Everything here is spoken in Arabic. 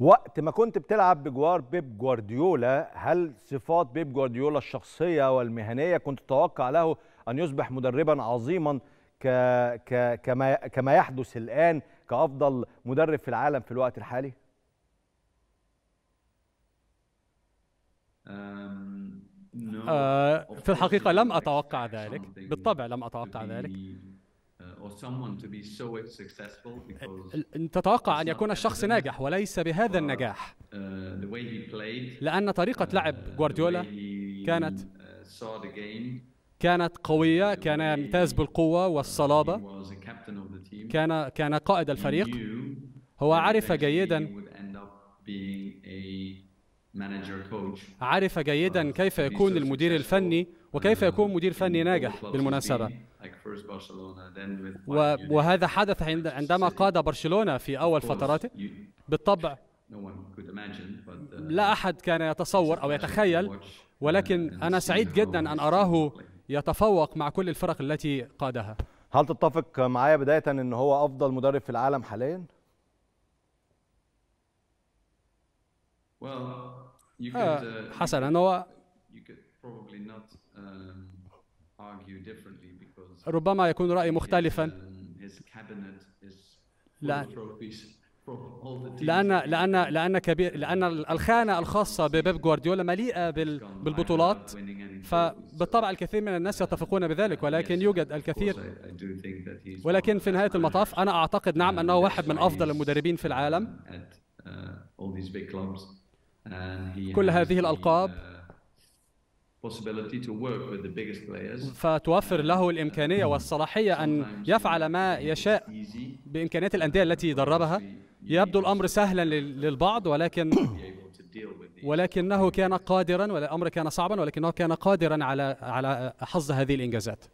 وقت ما كنت بتلعب بجوار بيب جوارديولا هل صفات بيب جوارديولا الشخصية والمهنية كنت تتوقع له أن يصبح مدربا عظيما ك... ك... كما... كما يحدث الآن كأفضل مدرب في العالم في الوقت الحالي؟ آه، في الحقيقة لم أتوقع ذلك بالطبع لم أتوقع ذلك Uh, تتوقع أن يكون الشخص ناجح وليس بهذا النجاح uh, لأن طريقة uh, لعب جوارديولا كانت كانت قوية كان يمتاز بالقوة والصلابة كان كان قائد الفريق هو عرف جيدا عرف جيدا كيف يكون المدير الفني وكيف يكون مدير فني ناجح بالمناسبة و... وهذا حدث عند... عندما قاد برشلونة في أول فتراته بالطبع uh, لا أحد كان يتصور أو يتخيل ولكن أنا سعيد جدا أن أراه يتفوق مع كل الفرق التي قادها هل تتفق معايا بداية أن هو أفضل مدرب في العالم حاليا؟ آه، uh, حسنا هو ربما يكون رأي مختلفا لأن لأن لأن كبير لأن الخانة الخاصة ببيب جوارديولا مليئة بالبطولات فبالطبع الكثير من الناس يتفقون بذلك ولكن يوجد الكثير ولكن في نهاية المطاف أنا أعتقد نعم أنه واحد من أفضل المدربين في العالم um, uh, كل هذه الألقاب uh, فتوفر له الإمكانية والصلاحية أن يفعل ما يشاء بإمكانيات الأندية التي دربها يبدو الأمر سهلا للبعض ولكن ولكنه كان قادرا والأمر كان صعبا ولكنه كان قادرا على على حظ هذه الإنجازات